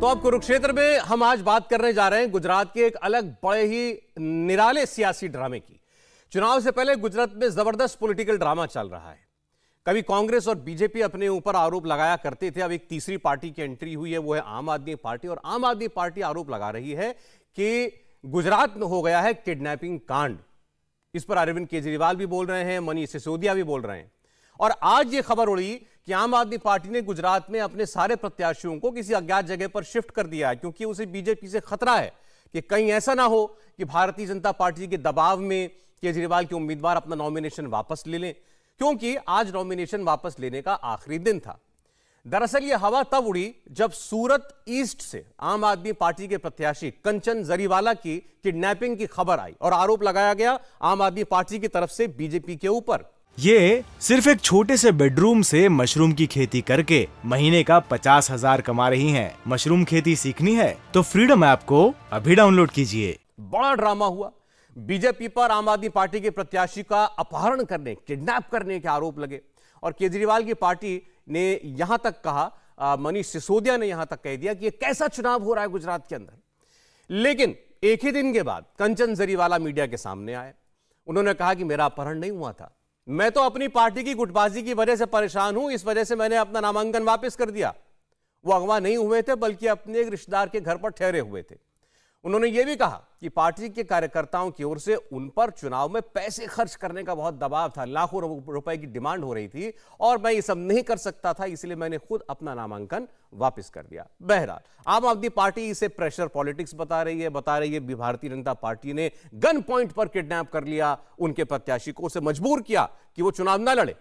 तो अब कुरुक्षेत्र में हम आज बात करने जा रहे हैं गुजरात के एक अलग बड़े ही निराले सियासी ड्रामे की चुनाव से पहले गुजरात में जबरदस्त पॉलिटिकल ड्रामा चल रहा है कभी कांग्रेस और बीजेपी अपने ऊपर आरोप लगाया करते थे अब एक तीसरी पार्टी की एंट्री हुई है वो है आम आदमी पार्टी और आम आदमी पार्टी आरोप लगा रही है कि गुजरात में हो गया है किडनैपिंग कांड इस पर अरविंद केजरीवाल भी बोल रहे हैं मनीष सिसोदिया भी बोल रहे हैं और आज ये खबर उड़ी कि आम आदमी पार्टी ने गुजरात में अपने सारे प्रत्याशियों को किसी अज्ञात जगह पर शिफ्ट कर दिया है क्योंकि उसे बीजेपी से खतरा है कि कहीं ऐसा ना हो कि भारतीय जनता पार्टी के दबाव में केजरीवाल के उम्मीदवार अपना नॉमिनेशन वापस ले लें क्योंकि आज नॉमिनेशन वापस लेने का आखिरी दिन था दरअसल यह हवा तब उड़ी जब सूरत ईस्ट से आम आदमी पार्टी के प्रत्याशी कंचन जरीवाला की किडनैपिंग की खबर आई और आरोप लगाया गया आम आदमी पार्टी की तरफ से बीजेपी के ऊपर ये सिर्फ एक छोटे से बेडरूम से मशरूम की खेती करके महीने का पचास हजार कमा रही हैं। मशरूम खेती सीखनी है तो फ्रीडम ऐप को अभी डाउनलोड कीजिए बड़ा ड्रामा हुआ बीजेपी पर आम आदमी पार्टी के प्रत्याशी का अपहरण करने किडनैप करने के आरोप लगे और केजरीवाल की पार्टी ने यहां तक कहा मनीष सिसोदिया ने यहां तक कह दिया कि कैसा चुनाव हो रहा है गुजरात के अंदर लेकिन एक ही दिन के बाद कंचन जरीवाला मीडिया के सामने आए उन्होंने कहा कि मेरा अपहरण नहीं हुआ था मैं तो अपनी पार्टी की गुटबाजी की वजह से परेशान हूं इस वजह से मैंने अपना नामांकन वापस कर दिया वो अगवा नहीं हुए थे बल्कि अपने एक रिश्तेदार के घर पर ठहरे हुए थे उन्होंने यह भी कहा कि पार्टी के कार्यकर्ताओं की ओर से उन पर चुनाव में पैसे खर्च करने का बहुत दबाव था लाखों रुपए की डिमांड हो रही थी और मैं ये सब नहीं कर सकता था इसलिए मैंने खुद अपना नामांकन वापस कर दिया बहरहाल आम आदमी पार्टी इसे प्रेशर पॉलिटिक्स बता रही है बता रही है भारतीय जनता पार्टी ने गन पॉइंट पर किडनैप कर लिया उनके प्रत्याशी को उसे मजबूर किया कि वो चुनाव ना लड़े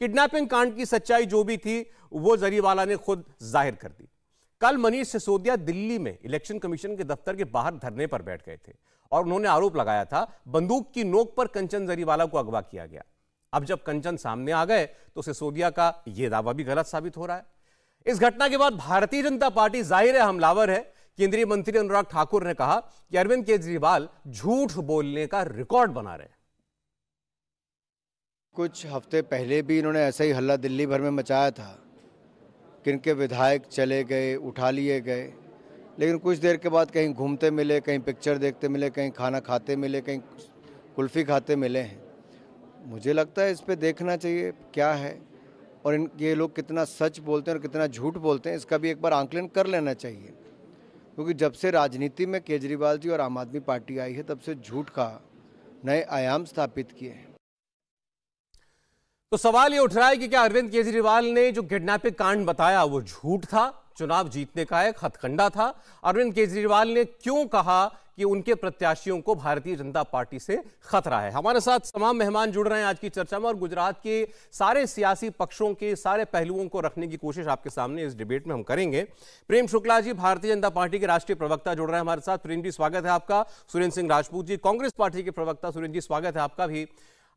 किडनैपिंग कांड की सच्चाई जो भी थी वो जरीवाला ने खुद जाहिर कर दी कल मनीष सिसोदिया दिल्ली में इलेक्शन कमीशन के दफ्तर के बाहर धरने पर बैठ गए थे और उन्होंने आरोप लगाया था बंदूक की नोक पर कंचन जरीवाला को अगवा किया गया अब जब कंचन सामने आ गए तो सिसोदिया का यह दावा भी गलत साबित हो रहा है इस घटना के बाद भारतीय जनता पार्टी जाहिर है हमलावर है केंद्रीय मंत्री अनुराग ठाकुर ने कहा कि अरविंद केजरीवाल झूठ बोलने का रिकॉर्ड बना रहे कुछ हफ्ते पहले भी इन्होंने ऐसा ही हल्ला दिल्ली भर में मचाया था किन के विधायक चले गए उठा लिए गए लेकिन कुछ देर के बाद कहीं घूमते मिले कहीं पिक्चर देखते मिले कहीं खाना खाते मिले कहीं कुल्फ़ी खाते मिले हैं मुझे लगता है इस पर देखना चाहिए क्या है और इन ये लोग कितना सच बोलते हैं और कितना झूठ बोलते हैं इसका भी एक बार आंकलन कर लेना चाहिए क्योंकि जब से राजनीति में केजरीवाल जी और आम आदमी पार्टी आई है तब से झूठ का नए आयाम स्थापित किए हैं तो सवाल ये उठ रहा है कि क्या अरविंद केजरीवाल ने जो किडनैपिंग कांड बताया वो झूठ था चुनाव जीतने का एक हथकंडा था अरविंद केजरीवाल ने क्यों कहा कि उनके प्रत्याशियों को भारतीय जनता पार्टी से खतरा है हमारे साथ तमाम मेहमान जुड़ रहे हैं आज की चर्चा में और गुजरात के सारे सियासी पक्षों के सारे पहलुओं को रखने की कोशिश आपके सामने इस डिबेट में हम करेंगे प्रेम शुक्ला जी भारतीय जनता पार्टी के राष्ट्रीय प्रवक्ता जुड़ रहे हैं हमारे साथ प्रेम जी स्वागत है आपका सुरेंद्र सिंह राजपूत जी कांग्रेस पार्टी के प्रवक्ता सुरेंद्र जी स्वागत है आपका भी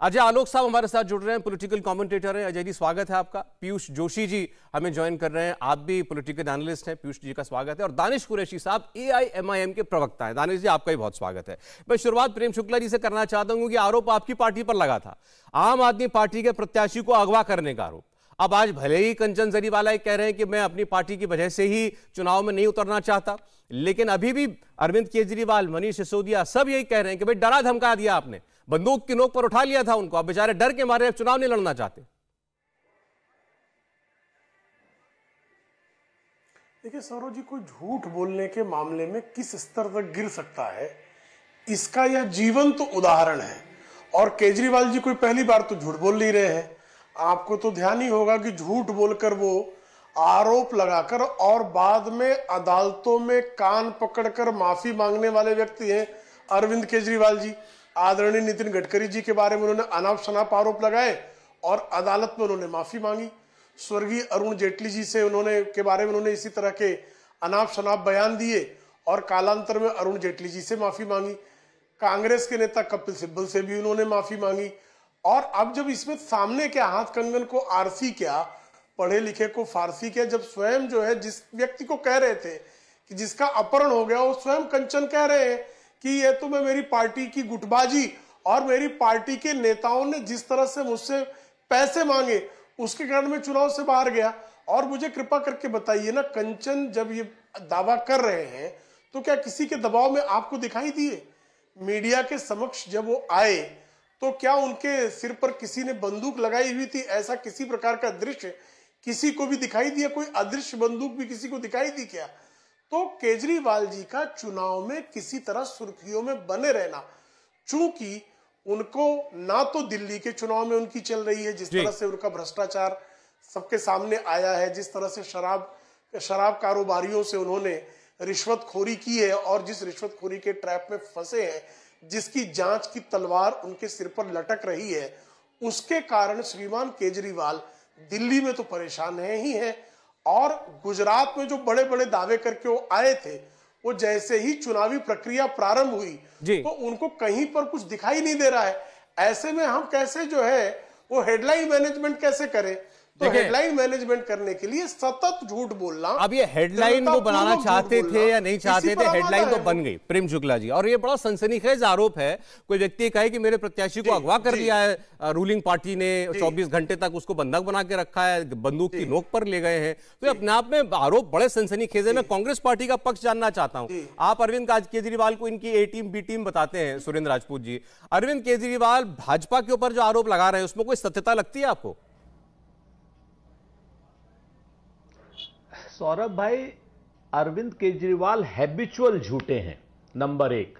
अजय आलोक साहब हमारे साथ जुड़ रहे हैं पॉलिटिकल कमेंटेटर हैं अजय जी स्वागत है आपका पीयूष जोशी जी हमें ज्वाइन कर रहे हैं आप भी पॉलिटिकल एनालिस्ट हैं पीयूष जी का स्वागत है और दानिश कुरैशी साहब एआईएमआईएम के प्रवक्ता हैं दानिश जी आपका भी बहुत स्वागत है मैं शुरुआत प्रेम शुक्ला जी से करना चाहता हूँ कि आरोप आपकी पार्टी पर लगा था आम आदमी पार्टी के प्रत्याशी को अगवा करने का आरोप अब आज भले ही कंचन जरीवाला कह रहे हैं कि मैं अपनी पार्टी की वजह से ही चुनाव में नहीं उतरना चाहता लेकिन अभी भी अरविंद केजरीवाल मनीष सिसोदिया सब यही कह रहे हैं कि भाई डरा धमका दिया आपने बंदूक की नोक पर उठा लिया था उनको अब बेचारे डर के मारे चुनाव नहीं लड़ना चाहते देखिए सौरभ जी कोई झूठ बोलने के मामले में किस स्तर तक गिर सकता है इसका यह जीवन तो उदाहरण है और केजरीवाल जी कोई पहली बार तो झूठ बोल नहीं रहे हैं आपको तो ध्यान ही होगा कि झूठ बोलकर वो आरोप लगाकर और बाद में अदालतों में कान पकड़कर माफी मांगने वाले व्यक्ति हैं अरविंद केजरीवाल जी आदरणीय नितिन गडकरी जी के बारे में उन्होंने अनाप शनाप आरोप लगाए और अदालत में उन्होंने माफ़ी मांगी स्वर्गीय अरुण जेटली जी से उन्होंने के बारे में उन्होंने इसी तरह के अनाप शनाप बयान दिए और कालांतर में अरुण जेटली जी से माफ़ी मांगी कांग्रेस के नेता कपिल सिब्बल से भी उन्होंने माफ़ी मांगी और अब जब इसमें सामने क्या हाथ कंगन को आरसी क्या पढ़े लिखे को फारसी क्या जब स्वयं जो है जिस व्यक्ति को कह रहे थे कि जिसका अपहरण हो गया वो स्वयं कंचन कह रहे हैं कि ये तो मैं मेरी पार्टी की गुटबाजी और मेरी पार्टी के नेताओं ने जिस तरह से मुझसे पैसे मांगे उसके कारण मैं चुनाव से बाहर गया और मुझे कृपा करके बताइए ना कंचन जब ये दावा कर रहे हैं तो क्या किसी के दबाव में आपको दिखाई दिए मीडिया के समक्ष जब वो आए तो क्या उनके सिर पर किसी ने बंदूक लगाई हुई थी ऐसा किसी प्रकार का दृश्य किसी को भी दिखाई दिया कोई अदृश्य बंदूक भी किसी को दिखाई दी क्या तो केजरीवाल जी का चुनाव में किसी तरह सुर्खियों में बने रहना चूंकि उनको ना तो दिल्ली के चुनाव में उनकी चल रही है जिस तरह से उनका भ्रष्टाचार सबके सामने आया है जिस तरह से शराब शराब कारोबारियों से उन्होंने रिश्वतखोरी की है और जिस रिश्वतखोरी के ट्रैप में फंसे हैं जिसकी जांच की तलवार उनके सिर पर लटक रही है उसके कारण श्रीमान केजरीवाल दिल्ली में तो परेशान है ही है और गुजरात में जो बड़े बड़े दावे करके वो आए थे वो जैसे ही चुनावी प्रक्रिया प्रारंभ हुई तो उनको कहीं पर कुछ दिखाई नहीं दे रहा है ऐसे में हम कैसे जो है वो हेडलाइन मैनेजमेंट कैसे करें तो हेडलाइन मैनेजमेंट करने के लिए सतत झूठ बोलना अब ये हेडलाइन वो बनाना चाहते थे या नहीं चाहते थे हेडलाइन तो बन गई प्रेम शुक्ला जी और ये बड़ा सनसनीखेज आरोप है कोई व्यक्ति कहे कि मेरे प्रत्याशी को अगवा कर दिया है रूलिंग पार्टी ने 24 घंटे तक उसको बंधक बना के रखा है बंदूक की नोक पर ले गए हैं तो अपने आप में आरोप बड़े सनसनीखेज है मैं कांग्रेस पार्टी का पक्ष जानना चाहता हूँ आप अरविंद केजरीवाल को इनकी ए टीम बी टीम बताते हैं सुरेंद्र राजपूत जी अरविंद केजरीवाल भाजपा के ऊपर जो आरोप लगा रहे हैं उसमें कोई सत्यता लगती है आपको सौरभ भाई अरविंद केजरीवाल हैबिचुअल झूठे हैं नंबर एक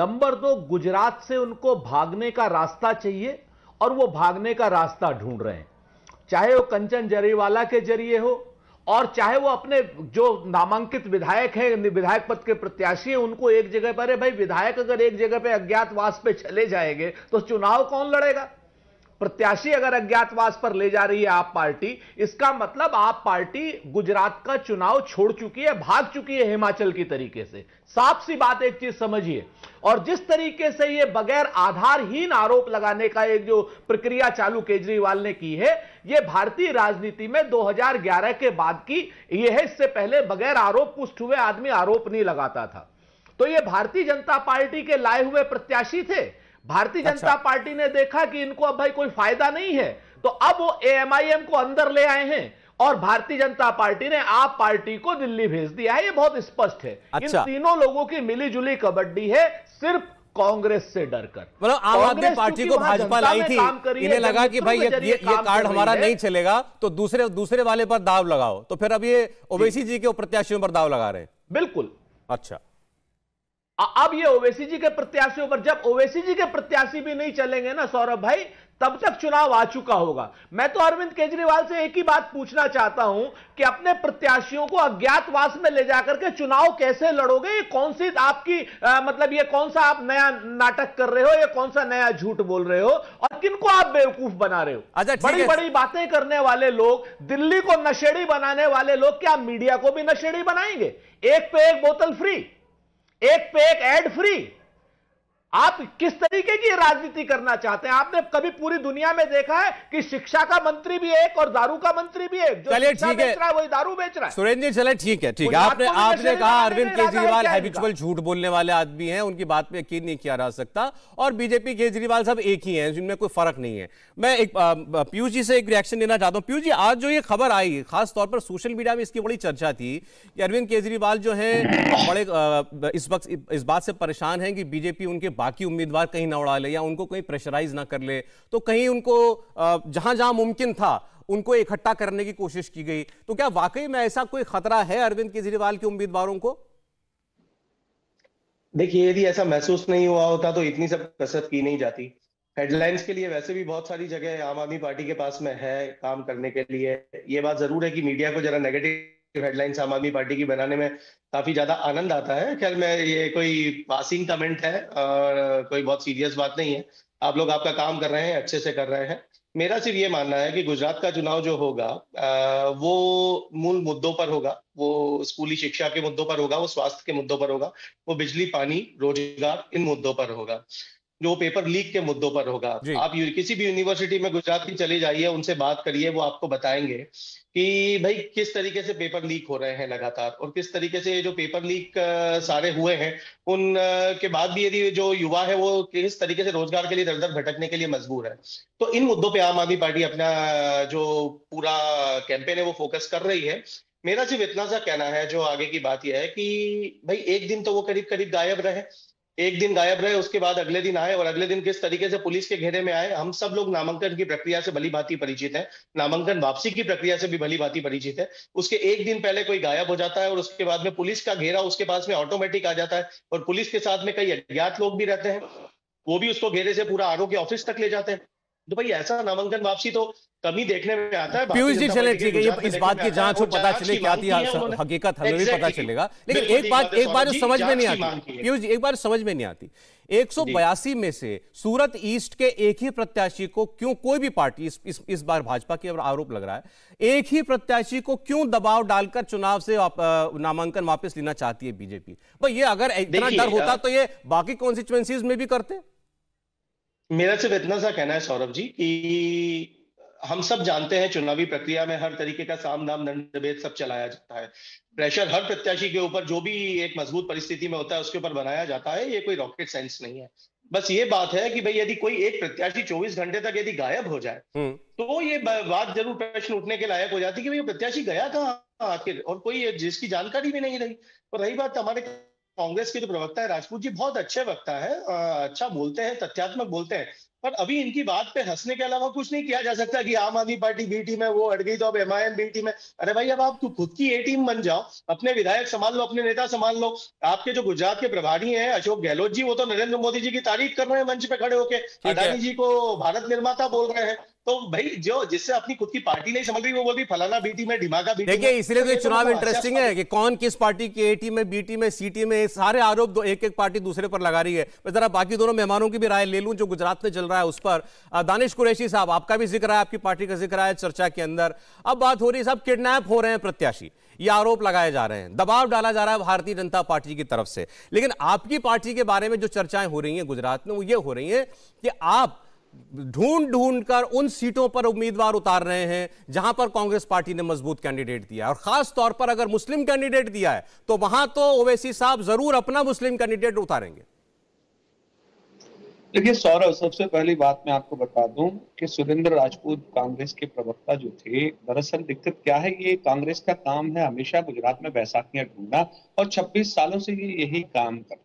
नंबर दो गुजरात से उनको भागने का रास्ता चाहिए और वो भागने का रास्ता ढूंढ रहे हैं चाहे वो कंचन जरीवाला के जरिए हो और चाहे वो अपने जो नामांकित विधायक हैं विधायक पद के प्रत्याशी हैं उनको एक जगह पर है भाई विधायक अगर एक जगह पे अज्ञातवास पे चले जाएंगे तो चुनाव कौन लड़ेगा प्रत्याशी अगर अज्ञातवास पर ले जा रही है आप पार्टी इसका मतलब आप पार्टी गुजरात का चुनाव छोड़ चुकी है भाग चुकी है हिमाचल की तरीके से साफ सी बात एक चीज समझिए और जिस तरीके से ये बगैर आधारहीन आरोप लगाने का एक जो प्रक्रिया चालू केजरीवाल ने की है ये भारतीय राजनीति में 2011 के बाद की ये है इससे पहले बगैर आरोप पुष्ट हुए आदमी आरोप नहीं लगाता था तो ये भारतीय जनता पार्टी के लाए हुए प्रत्याशी थे भारतीय अच्छा। जनता पार्टी ने देखा कि इनको अब भाई कोई फायदा नहीं है तो अब वो एएमआईएम को अंदर ले आए हैं और भारतीय जनता पार्टी ने आप पार्टी को दिल्ली भेज दिया है ये बहुत स्पष्ट है अच्छा। इन तीनों लोगों की मिलीजुली कबड्डी है सिर्फ कांग्रेस से डरकर मतलब आम आदमी पार्टी को भाजपा लाई थी इन्हें लगा कि भाई ये ये, ये कार्ड हमारा नहीं चलेगा तो दूसरे दूसरे वाले पर दाव लगाओ तो फिर अब ये ओवैसी जी के प्रत्याशियों पर दाव लगा रहे बिल्कुल अच्छा अब ये ओवैसी जी के प्रत्याशियों पर जब ओवैसी जी के प्रत्याशी भी नहीं चलेंगे ना सौरभ भाई तब तक चुनाव आ चुका होगा मैं तो अरविंद केजरीवाल से एक ही बात पूछना चाहता हूं कि अपने प्रत्याशियों को अज्ञातवास में ले जाकर के चुनाव कैसे लड़ोगे ये कौन सी आपकी आ, मतलब ये कौन सा आप नया नाटक कर रहे हो ये कौन सा नया झूठ बोल रहे हो और किनको आप बेवकूफ बना रहे हो अच्छा बड़ी बड़ी बातें करने वाले लोग दिल्ली को नशेड़ी बनाने वाले लोग क्या मीडिया को भी नशेड़ी बनाएंगे एक पे एक बोतल फ्री एक पे एक एड फ्री आप किस तरीके की राजनीति करना चाहते हैं आपने कभी पूरी दुनिया में देखा है कि शिक्षा का मंत्री भी एक और दारू का मंत्री भी एक चलिए ठीक है वही दारू बेच रहा है सुरेंद्र जी चले ठीक है ठीक है आपने आपने कहा अरविंद केजरीवाल हैबिचुअल झूठ बोलने वाले आदमी हैं उनकी बात पे यकीन नहीं किया जा सकता और बीजेपी केजरीवाल सब एक ही है जिनमें कोई फर्क नहीं है मैं एक पीयूष जी से एक रिएक्शन लेना चाहता हूँ पीयूष जी आज जो ये खबर आई खासतौर पर सोशल मीडिया में इसकी बड़ी चर्चा थी कि अरविंद केजरीवाल जो है बड़े इस वक्त इस बात से परेशान है कि बीजेपी उनके बाकी उम्मीदवार कहीं ना उड़ा ले या उनको कहीं प्रेशराइज ना कर ले तो कहीं उनको जहां जहां मुमकिन था उनको इकट्ठा करने की कोशिश की गई तो क्या वाकई में ऐसा कोई खतरा है अरविंद केजरीवाल के उम्मीदवारों को देखिए यदि ऐसा महसूस नहीं हुआ होता तो इतनी सब कसरत की नहीं जाती हेडलाइंस के लिए वैसे भी बहुत सारी जगह आम आदमी पार्टी के पास में है काम करने के लिए ये बात जरूर है कि मीडिया को जरा नेगेटिव हेडलाइंस आम आदमी पार्टी की बनाने में काफी ज्यादा आनंद आता है खैर मैं ये कोई पासिंग कमेंट है और कोई बहुत सीरियस बात नहीं है आप लोग आपका काम कर रहे हैं अच्छे से कर रहे हैं मेरा सिर्फ ये मानना है कि गुजरात का चुनाव जो होगा वो मूल मुद्दों पर होगा वो स्कूली शिक्षा के मुद्दों पर होगा वो स्वास्थ्य के मुद्दों पर होगा वो बिजली पानी रोजगार इन मुद्दों पर होगा जो पेपर लीक के मुद्दों पर होगा आप किसी भी यूनिवर्सिटी में गुजरात की चले जाइए उनसे बात करिए वो आपको बताएंगे कि भाई किस तरीके से पेपर लीक हो रहे हैं लगातार और किस तरीके से जो पेपर लीक सारे हुए हैं उन के बाद भी यदि जो युवा है वो किस तरीके से रोजगार के लिए दर दर भटकने के लिए मजबूर है तो इन मुद्दों पर आम आदमी पार्टी अपना जो पूरा कैंपेन है वो फोकस कर रही है मेरा सिर्फ इतना सा कहना है जो आगे की बात यह है कि भाई एक दिन तो वो करीब करीब गायब रहे एक दिन गायब रहे उसके बाद अगले दिन आए और अगले दिन किस तरीके से पुलिस के घेरे में आए हम सब लोग नामांकन की प्रक्रिया से भली भांति परिचित हैं नामांकन वापसी की प्रक्रिया से भी भली भांति परिचित है उसके एक दिन पहले कोई गायब हो जाता है और उसके बाद में पुलिस का घेरा उसके पास में ऑटोमेटिक आ जाता है और पुलिस के साथ में कई अज्ञात लोग भी रहते हैं वो भी उसको घेरे से पूरा आरोग्य ऑफिस तक ले जाते हैं तो भाई ऐसा नामांकन वापसी तो कमी देखने में आता है पीयूष जी चले ठीक है ये इस बात की जांच हो पता चले क्या थी हाँ, हकीकत हमें भी पता चलेगा लेकिन एक बात एक बार समझ में नहीं आती पीयूष जी एक बार समझ में नहीं आती एक में से सूरत ईस्ट के एक ही प्रत्याशी को क्यों कोई भी पार्टी इस इस, बार भाजपा की आरोप लग रहा है एक ही प्रत्याशी को क्यों दबाव डालकर चुनाव से नामांकन वापस लेना चाहती है बीजेपी भाई ये अगर इतना डर होता तो ये बाकी कॉन्स्टिट्युएंसीज में भी करते हैं मेरा सिर्फ इतना सा कहना है सौरभ जी कि हम सब जानते हैं चुनावी प्रक्रिया में हर तरीके का साम दाम दंड सब चलाया जाता है प्रेशर हर प्रत्याशी के ऊपर जो भी एक मजबूत परिस्थिति में होता है उसके ऊपर बनाया जाता है ये कोई रॉकेट साइंस नहीं है बस ये बात है कि भाई यदि कोई एक प्रत्याशी 24 घंटे तक यदि गायब हो जाए हम्म। तो ये बात जरूर प्रश्न उठने के लायक हो जाती है कि भाई प्रत्याशी गया था आखिर और कोई जिसकी जानकारी भी नहीं रही और रही बात हमारे कांग्रेस के जो प्रवक्ता है राजपूत जी बहुत अच्छे वक्ता है अच्छा बोलते हैं तथ्यात्मक बोलते हैं पर अभी इनकी बात पे हंसने के अलावा कुछ नहीं किया जा सकता कि आम आदमी पार्टी बी टीम है वो अड़ गई तो अब एम आई बी टीम है अरे भाई अब आप खुद की ए टीम बन जाओ अपने विधायक संभाल लो अपने नेता संभाल लो आपके जो गुजरात के प्रभारी हैं अशोक गहलोत जी वो तो नरेंद्र मोदी जी की तारीफ कर रहे हैं मंच पे खड़े होकर अडानी जी को भारत निर्माता बोल रहे हैं तो भाई जो जिससे अपनी खुद की पार्टी नहीं समझ रही वो बोल रही फलाना बीटी में ढिमाका बीटी देखिए इसलिए तो, तो चुनाव इंटरेस्टिंग है कि कौन किस पार्टी की एटी में बीटी में सीटी में सारे आरोप दो एक एक पार्टी दूसरे पर लगा रही है मैं जरा बाकी दोनों मेहमानों की भी राय ले लूं जो गुजरात में चल रहा है उस पर दानिश कुरैशी साहब आपका भी जिक्र है आपकी पार्टी का जिक्र है चर्चा के अंदर अब बात हो रही है साहब किडनैप हो रहे हैं प्रत्याशी ये आरोप लगाए जा रहे हैं दबाव डाला जा रहा है भारतीय जनता पार्टी की तरफ से लेकिन आपकी पार्टी के बारे में जो चर्चाएं हो रही हैं गुजरात में वो ये हो रही हैं कि आप ढूंढ ढूंढ कर उन सीटों पर उम्मीदवार उतार रहे हैं जहां पर कांग्रेस पार्टी ने मजबूत कैंडिडेट दिया और खास तौर पर अगर मुस्लिम कैंडिडेट दिया है तो वहां तो ओवैसी साहब जरूर अपना मुस्लिम कैंडिडेट उतारेंगे देखिए सौरभ सबसे पहली बात मैं आपको बता दूं कि सुरेंद्र राजपूत कांग्रेस के प्रवक्ता जो थे दरअसल दिक्कत क्या है ये कांग्रेस का काम है हमेशा गुजरात में बैसाखियां ढूंढना और 26 सालों से ये यही काम करते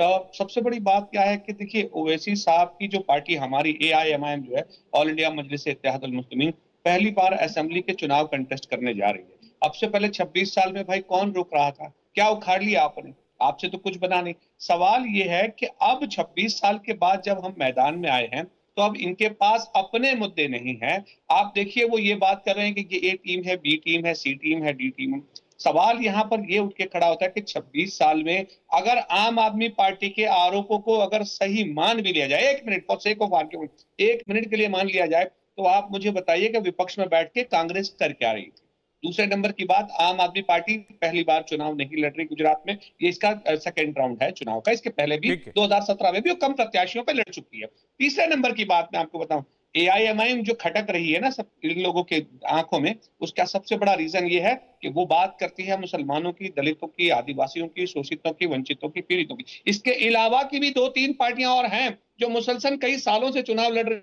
तो सबसे बड़ी बात क्या है कि देखिए ओवैसी साहब की जो पार्टी हमारी ए आई एम आई एम जो है ऑल इंडिया मजलिस इतिहाद मुस्लिमीन पहली बार असेंबली के चुनाव कंटेस्ट करने जा रही है अब से पहले 26 साल में भाई कौन रोक रहा था क्या उखाड़ लिया आपने आपसे तो कुछ बना नहीं सवाल ये है कि अब 26 साल के बाद जब हम मैदान में आए हैं तो अब इनके पास अपने मुद्दे नहीं है आप देखिए वो ये बात कर रहे हैं कि ये ए टीम है बी टीम है सी टीम है डी टीम है सवाल यहाँ पर ये उठ के खड़ा होता है कि 26 साल में अगर आम आदमी पार्टी के आरोपों को अगर सही मान भी लिया जाए एक minute for sake of argument एक मिनट के लिए मान लिया जाए तो आप मुझे बताइए कि विपक्ष में बैठ के कांग्रेस कर क्या रही थी दूसरे नंबर की बात आम आदमी पार्टी पहली बार चुनाव नहीं लड़ रही गुजरात में ये इसका सेकेंड राउंड है चुनाव का इसके पहले भी 2017 में भी कम प्रत्याशियों पर लड़ चुकी है तीसरे नंबर की बात मैं आपको बताऊं एआईएमआईएम जो खटक रही है ना सब इन लोगों के आंखों में उसका सबसे बड़ा रीजन ये है कि वो बात करती है मुसलमानों की दलितों की आदिवासियों की शोषितों की वंचितों की पीड़ितों की इसके अलावा की भी दो तीन पार्टियां और हैं जो मुसलसल कई सालों से चुनाव लड़ रही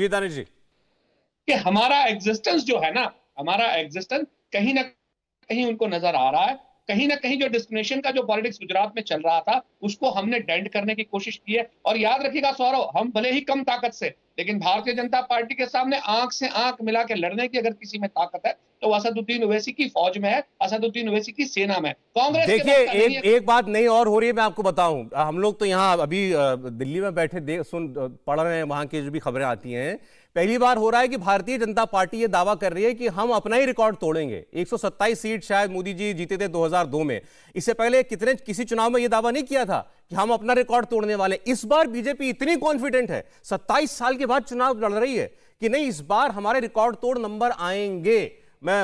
जी दानी जी कि हमारा एग्जिस्टेंस जो है ना हमारा एग्जिस्टेंस कहीं ना कहीं उनको नजर आ रहा है कहीं ना कहीं जो डिस्क्रिमिनेशन का जो पॉलिटिक्स गुजरात में चल रहा था उसको हमने डेंट करने की कोशिश की है और याद रखिएगा सौरव हम भले ही कम ताकत से लेकिन भारतीय जनता पार्टी के सामने आंख से आंख मिला के लड़ने की अगर किसी में ताकत है तो असदुद्दीन ओवैसी की फौज में है असदुद्दीन ओवैसी की सेना में कांग्रेस देखिए एक एक बात नहीं और हो रही है मैं आपको बताऊं हम लोग तो यहाँ अभी दिल्ली में बैठे सुन पढ़ रहे हैं वहां की जो भी खबरें आती हैं पहली बार हो रहा है कि भारतीय जनता पार्टी ये दावा कर रही है कि हम अपना ही रिकॉर्ड तोड़ेंगे 127 सीट शायद मोदी जी जीते थे 2002 में इससे पहले कितने किसी चुनाव में ये दावा नहीं किया था कि हम अपना रिकॉर्ड तोड़ने वाले इस बार बीजेपी इतनी कॉन्फिडेंट है 27 साल के बाद चुनाव लड़ रही है कि नहीं इस बार हमारे रिकॉर्ड तोड़ नंबर आएंगे मैं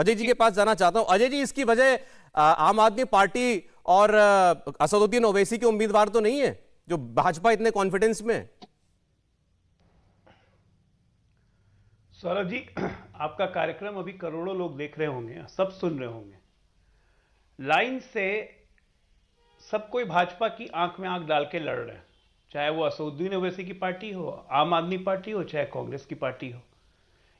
अजय जी के पास जाना चाहता हूं अजय जी इसकी वजह आम आदमी पार्टी और असदुद्दीन ओवैसी के उम्मीदवार तो नहीं है जो भाजपा इतने कॉन्फिडेंस में है सौरभ जी आपका कार्यक्रम अभी करोड़ों लोग देख रहे होंगे सब सुन रहे होंगे लाइन से सब कोई भाजपा की आंख में आंख डाल के लड़ रहे हैं चाहे वो असउद्दीन ओवैसी की पार्टी हो आम आदमी पार्टी हो चाहे कांग्रेस की पार्टी हो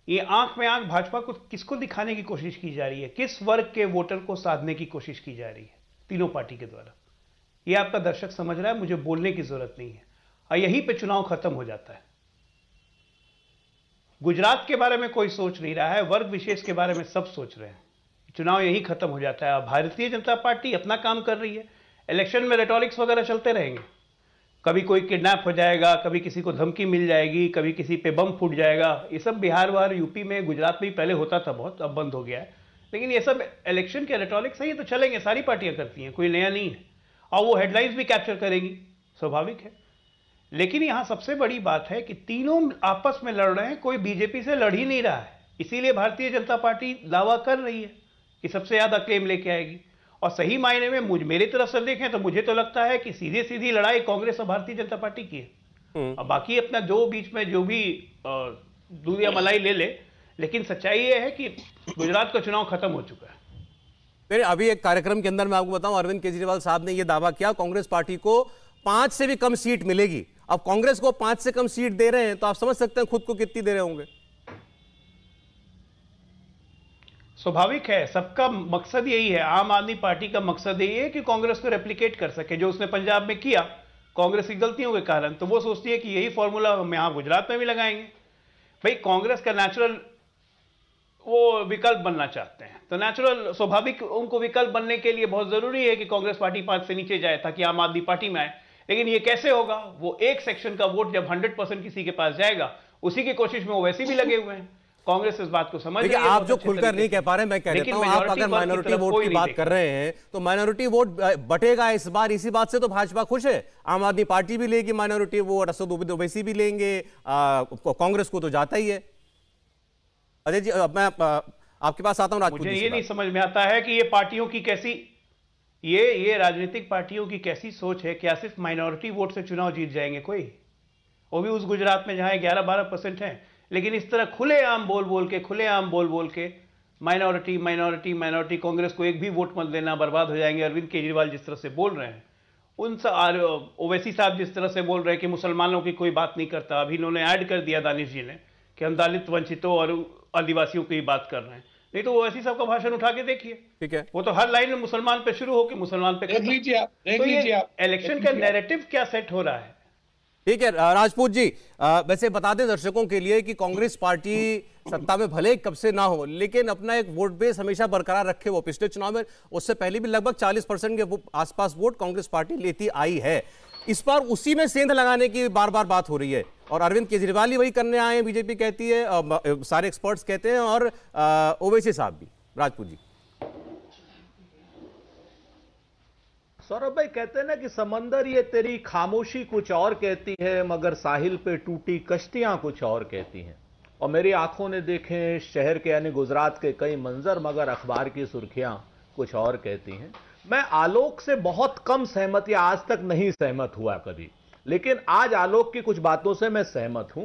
ये आंख में आंख भाजपा को किसको दिखाने की कोशिश की जा रही है किस वर्ग के वोटर को साधने की कोशिश की जा रही है तीनों पार्टी के द्वारा ये आपका दर्शक समझ रहा है मुझे बोलने की जरूरत नहीं है और यहीं पे चुनाव खत्म हो जाता है गुजरात के बारे में कोई सोच नहीं रहा है वर्ग विशेष के बारे में सब सोच रहे हैं चुनाव यही खत्म हो जाता है भारतीय जनता पार्टी अपना काम कर रही है इलेक्शन में रेटोरिक्स वगैरह चलते रहेंगे कभी कोई किडनैप हो जाएगा कभी किसी को धमकी मिल जाएगी कभी किसी पे बम फूट जाएगा ये सब बिहार वार यूपी में गुजरात में पहले होता था बहुत अब बंद हो गया है लेकिन ये सब इलेक्शन के रेटॉरिक्स है तो चलेंगे सारी पार्टियां करती हैं कोई नया नहीं है और वो हेडलाइंस भी कैप्चर करेंगी स्वाभाविक है लेकिन यहां सबसे बड़ी बात है कि तीनों आपस में लड़ रहे हैं कोई बीजेपी से लड़ ही नहीं रहा है इसीलिए भारतीय जनता पार्टी दावा कर रही है कि सबसे ज़्यादा क्लेम लेके आएगी और सही मायने में मुझ मेरी तरफ से देखें तो मुझे तो लगता है कि सीधे सीधी लड़ाई कांग्रेस और भारतीय जनता पार्टी की है हम्म। और बाकी अपना जो बीच में जो भी दूरिया या मलाई ले ले लेकिन सच्चाई ये है कि गुजरात का चुनाव खत्म हो चुका है मेरे अभी एक कार्यक्रम के अंदर मैं आपको बताऊं अरविंद केजरीवाल साहब ने यह दावा किया कांग्रेस पार्टी को पांच से भी कम सीट मिलेगी अब कांग्रेस को पांच से कम सीट दे रहे हैं तो आप समझ सकते हैं खुद को कितनी दे रहे होंगे स्वाभाविक है सबका मकसद यही है आम आदमी पार्टी का मकसद यही है कि कांग्रेस को रेप्लीकेट कर सके जो उसने पंजाब में किया कांग्रेस की गलतियों के कारण तो वो सोचती है कि यही फॉर्मूला हम यहां गुजरात में भी लगाएंगे भाई कांग्रेस का नेचुरल वो विकल्प बनना चाहते हैं तो नेचुरल स्वाभाविक उनको विकल्प बनने के लिए बहुत जरूरी है कि कांग्रेस पार्टी पांच से नीचे जाए ताकि आम आदमी पार्टी में आए लेकिन ये कैसे होगा वो एक सेक्शन का वोट जब 100 परसेंट किसी के पास जाएगा उसी की कोशिश में वो वैसे भी लगे हुए हैं कांग्रेस इस बात को समझ रही है आप जो खुलकर नहीं कह पा रहे मैं कह रहा हूं आप अगर माइनॉरिटी वोट की बात कर रहे हैं तो माइनॉरिटी वोट बटेगा इस बार इसी बात से तो भाजपा खुश है आम आदमी पार्टी भी लेगी माइनॉरिटी वोट असद ओवैसी तो भी लेंगे कांग्रेस को तो जाता ही है अजय जी मैं आपके पास आता हूँ मुझे ये नहीं समझ में आता है कि ये पार्टियों की कैसी ये ये राजनीतिक पार्टियों की कैसी सोच है क्या सिर्फ माइनॉरिटी वोट से चुनाव जीत जाएंगे कोई वो भी उस गुजरात में जहां ग्यारह बारह परसेंट हैं लेकिन इस तरह खुले आम बोल बोल के खुले आम बोल बोल के माइनॉरिटी माइनॉरिटी माइनॉरिटी कांग्रेस को एक भी वोट मत देना बर्बाद हो जाएंगे अरविंद केजरीवाल जिस तरह से बोल रहे हैं उन ओवैसी साहब जिस तरह से बोल रहे हैं कि मुसलमानों की कोई बात नहीं करता अभी इन्होंने ऐड कर दिया दानिश जी ने कि हम दलित वंचितों और आदिवासियों की बात कर रहे हैं नहीं तो वो ऐसी सबका भाषण उठा के देखिए ठीक है वो तो हर लाइन में मुसलमान पे शुरू होकर मुसलमान पे देख लीजिए आप इलेक्शन तो का नैरेटिव क्या सेट हो रहा है ठीक है राजपूत जी आ, वैसे बता दें दर्शकों के लिए कि कांग्रेस पार्टी सत्ता में भले कब से ना हो लेकिन अपना एक वोट बेस हमेशा बरकरार रखे वो पिछले चुनाव में उससे पहले भी लगभग 40 परसेंट के आसपास वोट कांग्रेस पार्टी लेती आई है इस बार उसी में सेंध लगाने की बार बार बात हो रही है और अरविंद केजरीवाल ही वही करने आए हैं बीजेपी कहती है और सारे एक्सपर्ट्स कहते हैं और ओवैसी साहब भी राजपूत जी सौरभ भाई कहते हैं ना कि समंदर ये तेरी खामोशी कुछ और कहती है मगर साहिल पे टूटी कश्तियां कुछ और कहती हैं और मेरी आंखों ने देखे शहर के यानी गुजरात के कई मंजर मगर अखबार की सुर्खियां कुछ और कहती हैं मैं आलोक से बहुत कम सहमत या आज तक नहीं सहमत हुआ कभी लेकिन आज आलोक की कुछ बातों से मैं सहमत हूं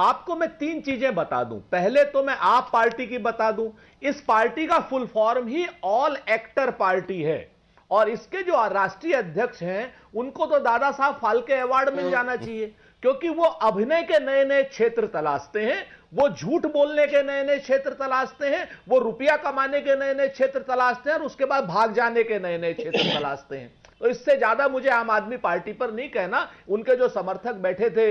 आपको मैं तीन चीजें बता दूं पहले तो मैं आप पार्टी की बता दूं इस पार्टी का फुल फॉर्म ही ऑल एक्टर पार्टी है और इसके जो राष्ट्रीय अध्यक्ष हैं उनको तो दादा साहब फालके अवार्ड मिल जाना चाहिए क्योंकि वो अभिनय के नए नए क्षेत्र तलाशते हैं वो झूठ बोलने के नए नए क्षेत्र तलाशते हैं वो रुपया कमाने के नए नए क्षेत्र तलाशते हैं और उसके बाद भाग जाने के नए नए क्षेत्र तलाशते हैं तो इससे ज्यादा मुझे आम आदमी पार्टी पर नहीं कहना उनके जो समर्थक बैठे थे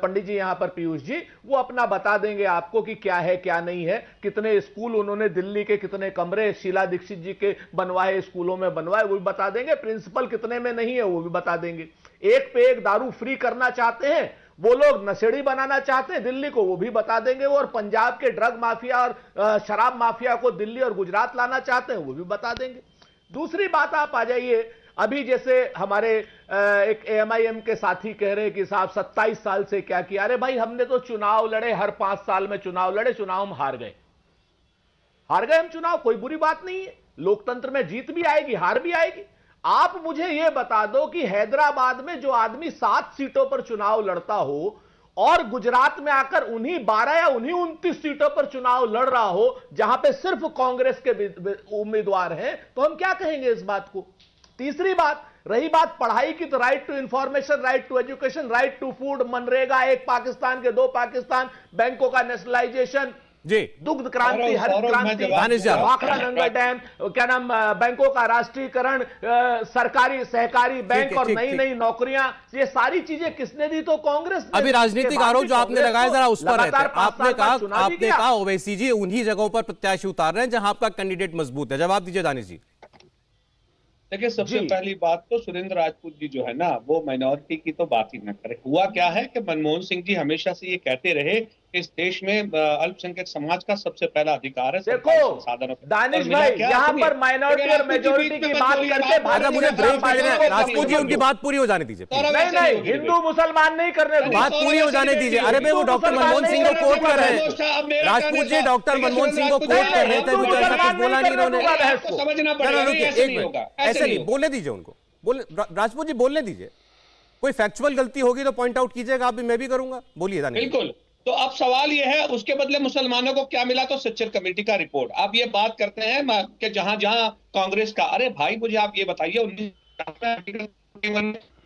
पंडित जी यहां पर पीयूष जी वो अपना बता देंगे आपको कि क्या है क्या नहीं है कितने स्कूल उन्होंने दिल्ली के कितने कमरे शीला दीक्षित जी के बनवाए स्कूलों में बनवाए वो भी बता देंगे प्रिंसिपल कितने में नहीं है वो भी बता देंगे एक पे एक दारू फ्री करना चाहते हैं वो लोग नशेड़ी बनाना चाहते हैं दिल्ली को वो भी बता देंगे और पंजाब के ड्रग माफिया और शराब माफिया को दिल्ली और गुजरात लाना चाहते हैं वो भी बता देंगे दूसरी बात आप आ जाइए अभी जैसे हमारे एक एमआईएम के साथी कह रहे हैं कि साहब 27 साल से क्या किया अरे भाई हमने तो चुनाव लड़े हर पांच साल में चुनाव लड़े चुनाव हम हार गए हार गए हम चुनाव कोई बुरी बात नहीं है लोकतंत्र में जीत भी आएगी हार भी आएगी आप मुझे यह बता दो कि हैदराबाद में जो आदमी सात सीटों पर चुनाव लड़ता हो और गुजरात में आकर उन्हीं 12 या उन्हीं उनतीस सीटों पर चुनाव लड़ रहा हो जहां पे सिर्फ कांग्रेस के उम्मीदवार हैं तो हम क्या कहेंगे इस बात को तीसरी बात रही बात पढ़ाई की तो right to information right to education right to food MNREGA एक पाकिस्तान के दो पाकिस्तान बैंकों का नेशनलाइजेशन जी दुग्ध क्रांति हर क्रांति भाखड़ा गंगा डैम क्या नाम बैंकों का राष्ट्रीयकरण सरकारी सहकारी बैंक और नई नई नौकरियां ये सारी चीजें किसने दी तो कांग्रेस अभी राजनीतिक आरोप जो आपने लगाया जरा उस पर आपने कहा आपने कहा ओवैसी जी उन्हीं जगहों पर प्रत्याशी उतार रहे हैं जहां आपका कैंडिडेट मजबूत है जवाब दीजिए दानिश जी देखिए सबसे पहली बात तो सुरेंद्र राजपूत जी जो है ना वो माइनॉरिटी की तो बात ही ना करे हुआ क्या है कि मनमोहन सिंह जी हमेशा से ये कहते रहे इस देश में अल्पसंख्यक समाज का सबसे पहला अधिकार है देखो दानिश भाई यहाँ पर माइनॉरिटी और मेजोरिटी की बात करके भारत तो मुझे राजपूत जी तो उनकी बात पूरी हो जाने दीजिए तो नहीं नहीं हिंदू मुसलमान नहीं करने बात पूरी हो जाने दीजिए अरे भाई वो डॉक्टर मनमोहन सिंह को कोर्ट कर रहे हैं राजपूत जी डॉक्टर मनमोहन सिंह को कोर्ट कर रहे थे बोला नहीं उन्होंने एक मिनट ऐसे नहीं बोले दीजिए उनको बोले राजपूत जी बोलने दीजिए कोई फैक्चुअल गलती होगी तो पॉइंट आउट कीजिएगा आप भी मैं भी करूंगा बोलिए बिल्कुल तो अब सवाल यह है उसके बदले मुसलमानों को क्या मिला तो सच्चर कमेटी का रिपोर्ट आप ये बात करते हैं कि जहां जहां कांग्रेस का अरे भाई मुझे आप ये बताइए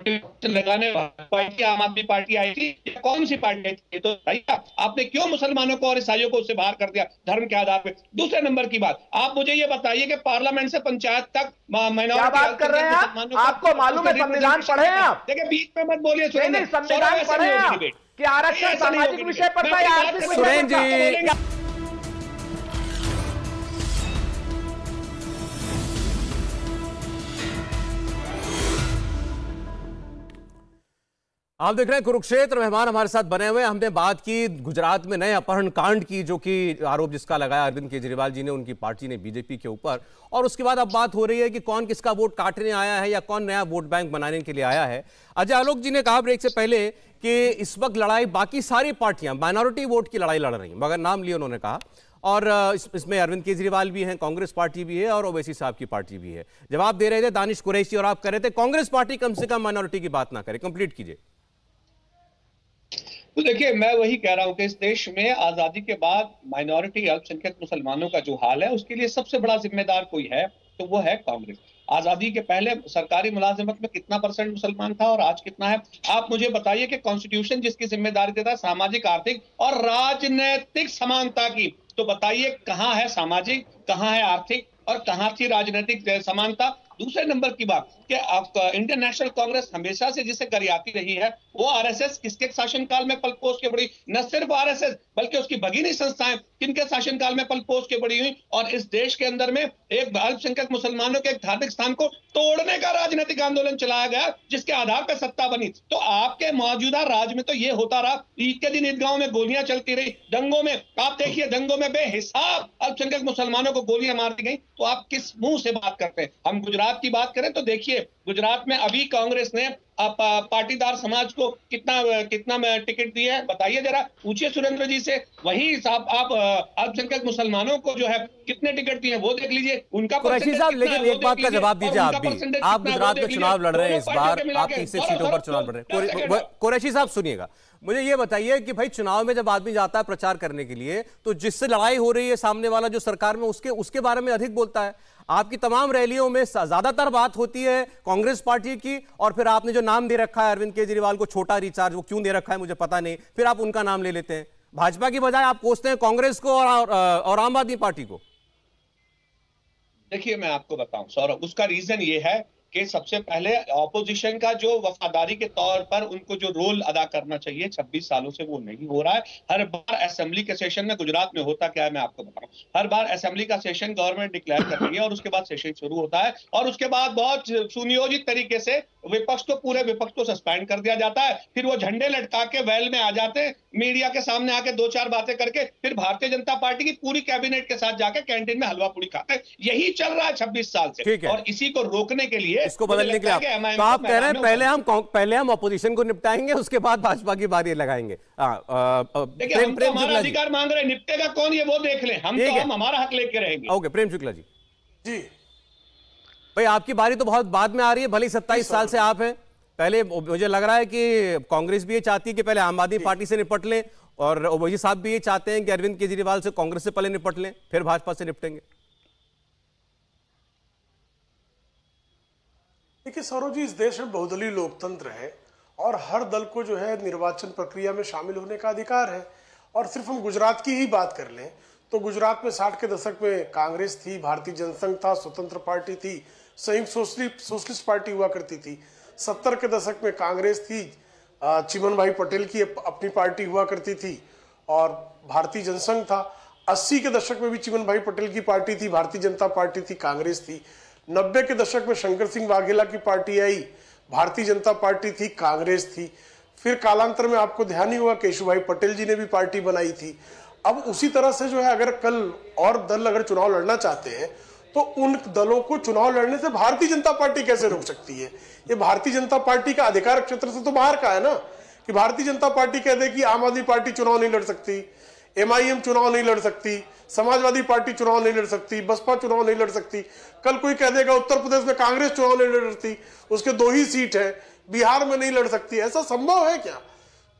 लगाने पार्टी आम आदमी पार्टी आई थी कौन सी पार्टी आई थी तो आपने क्यों मुसलमानों को और ईसाइयों को उससे बाहर कर दिया धर्म के आधार पे दूसरे नंबर की बात आप मुझे ये बताइए कि पार्लियामेंट से पंचायत तक क्या बात कर रहे हैं आपको मालूम है संविधान पढ़े हैं आप देखिए बीच में मत बोलिए संविधान पढ़े हैं कि आरक्षण सामाजिक विषय पर था या आर्थिक विषय पर था आप देख रहे हैं कुरुक्षेत्र मेहमान हमारे साथ बने हुए हमने बात की गुजरात में नए अपहरण कांड की जो कि आरोप जिसका लगाया अरविंद केजरीवाल जी ने उनकी पार्टी ने बीजेपी के ऊपर और उसके बाद अब बात हो रही है कि कौन किसका वोट काटने आया है या कौन नया वोट बैंक बनाने के लिए आया है अजय आलोक जी ने कहा ब्रेक से पहले कि इस वक्त लड़ाई बाकी सारी पार्टियां माइनॉरिटी वोट की लड़ाई लड़ रही मगर नाम लिए उन्होंने कहा और इसमें अरविंद केजरीवाल भी हैं कांग्रेस पार्टी भी है और ओवैसी साहब की पार्टी भी है जवाब दे रहे थे दानिश कुरैशी और आप कह रहे थे कांग्रेस पार्टी कम से कम माइनॉरिटी की बात ना करे कंप्लीट कीजिए तो देखिए मैं वही कह रहा हूं कि इस देश में आजादी के बाद माइनॉरिटी अल्पसंख्यक मुसलमानों का जो हाल है उसके लिए सबसे बड़ा जिम्मेदार कोई है तो वो है कांग्रेस आजादी के पहले सरकारी मुलाजिमत में कितना परसेंट मुसलमान था और आज कितना है आप मुझे बताइए कि कॉन्स्टिट्यूशन जिसकी जिम्मेदारी देता है सामाजिक आर्थिक और राजनैतिक समानता की तो बताइए कहाँ है सामाजिक कहाँ है आर्थिक और कहाँ थी राजनीतिक समानता दूसरे नंबर की बात कि इंटरनेशनल कांग्रेस हमेशा से जिसे गरियाती रही है वो आरएसएस किसके शासनकाल में पलपोस के बड़ी न सिर्फ आरएसएस बल्कि उसकी भगीनी संस्थाएं किनके शासनकाल में पलपोस के बड़ी हुई और इस देश के अंदर में एक अल्पसंख्यक मुसलमानों के एक धार्मिक स्थान को तोड़ने का राजनीतिक आंदोलन चलाया गया जिसके आधार पर सत्ता बनी तो आपके मौजूदा राज में तो ये होता रहा ईद के दिन ईदगाहों में गोलियां चलती रही दंगों में आप देखिए दंगों में बेहिसाब अल्पसंख्यक मुसलमानों को गोलियां मार दी गई तो आप किस मुंह से बात करते हैं हम गुजरात की बात करें तो देखिए देखिए गुजरात में अभी कांग्रेस ने आप पाटीदार समाज को कितना कितना टिकट दिया है बताइए जरा पूछिए सुरेंद्र जी से वही साहब आप अल्पसंख्यक मुसलमानों को जो है कितने टिकट दिए वो देख लीजिए उनका साहब लेकिन एक बात का जवाब दीजिए आप भी आप गुजरात में चुनाव लड़ रहे हैं इस बार आप तीसरे सीटों पर चुनाव लड़ रहे हैं कुरैशी साहब सुनिएगा मुझे ये बताइए कि भाई चुनाव में जब आदमी जाता है प्रचार करने के लिए तो जिससे लड़ाई हो रही है सामने वाला जो सरकार में उसके उसके बारे में अधिक बोलता है आपकी तमाम रैलियों में ज्यादातर बात होती है कांग्रेस पार्टी की और फिर आपने जो नाम दे रखा है अरविंद केजरीवाल को छोटा रिचार्ज वो क्यों दे रखा है मुझे पता नहीं फिर आप उनका नाम ले लेते हैं भाजपा की बजाय आप कोसते हैं कांग्रेस को और, और आम आदमी पार्टी को देखिए मैं आपको बताऊं सौरभ उसका रीजन ये है कि सबसे पहले ऑपोजिशन का जो वफादारी के तौर पर उनको जो रोल अदा करना चाहिए 26 सालों से वो नहीं हो रहा है हर बार असेंबली के सेशन में गुजरात में होता क्या है मैं आपको बता रहा हर बार असेंबली का सेशन गवर्नमेंट डिक्लेयर कर रही है और उसके बाद सेशन शुरू होता है और उसके बाद बहुत सुनियोजित तरीके से विपक्ष को पूरे विपक्ष को सस्पेंड कर दिया जाता है फिर वो झंडे लटका के वेल में आ जाते हैं मीडिया के सामने आके दो चार बातें करके फिर भारतीय जनता पार्टी की पूरी कैबिनेट के साथ जाके कैंटीन में हलवा पूरी खाते यही चल रहा है छब्बीस साल से और इसी को रोकने के लिए इसको बदलने के लिए आप तो आप कह रहे हैं पहले हम पहले हम अपोजिशन को निपटाएंगे उसके बाद भाजपा की बारी लगाएंगे हाँ, प्रेम तो प्रेम शुक्ला जी मांग रहे निपटेगा कौन ये वो देख ले हम तो हम हमारा हक लेके रहेंगे ओके प्रेम शुक्ला जी जी भाई आपकी बारी तो बहुत बाद में आ रही है भले सत्ताईस साल से आप हैं पहले मुझे लग रहा है कि कांग्रेस भी ये चाहती है कि पहले आम आदमी पार्टी से निपट लें और ओबैजी साहब भी ये चाहते हैं कि अरविंद केजरीवाल से कांग्रेस से पहले निपट लें फिर भाजपा से निपटेंगे देखिए सौरभ जी इस देश में बहुदलीय लोकतंत्र है और हर दल को जो है निर्वाचन प्रक्रिया में शामिल होने का अधिकार है और सिर्फ हम गुजरात की ही बात कर लें तो गुजरात में साठ के दशक में कांग्रेस थी भारतीय जनसंघ था स्वतंत्र पार्टी थी संयुक्त सोशलिस्ट सोशलिस्ट पार्टी हुआ करती थी सत्तर के दशक में कांग्रेस थी चिमन भाई पटेल की अपनी पार्टी हुआ करती थी और भारतीय जनसंघ था अस्सी के दशक में भी चिमन भाई पटेल की पार्टी थी भारतीय जनता पार्टी थी कांग्रेस थी नब्बे के दशक में शंकर सिंह वाघेला की पार्टी आई भारतीय जनता पार्टी थी कांग्रेस थी फिर कालांतर में आपको ध्यान ही होगा केशु भाई पटेल जी ने भी पार्टी बनाई थी अब उसी तरह से जो है अगर कल और दल अगर चुनाव लड़ना चाहते हैं तो उन दलों को चुनाव लड़ने से भारतीय जनता पार्टी कैसे रोक सकती है ये भारतीय जनता पार्टी का अधिकार क्षेत्र से तो बाहर का है ना कि भारतीय जनता पार्टी कह दे कि आम आदमी पार्टी चुनाव नहीं लड़ सकती एमआईएम चुनाव नहीं लड़ सकती समाजवादी पार्टी चुनाव नहीं लड़ सकती बसपा चुनाव नहीं लड़ सकती कल कोई कह देगा उत्तर प्रदेश में कांग्रेस चुनाव नहीं लड़ सकती उसके दो ही सीट है बिहार में नहीं लड़ सकती ऐसा संभव है क्या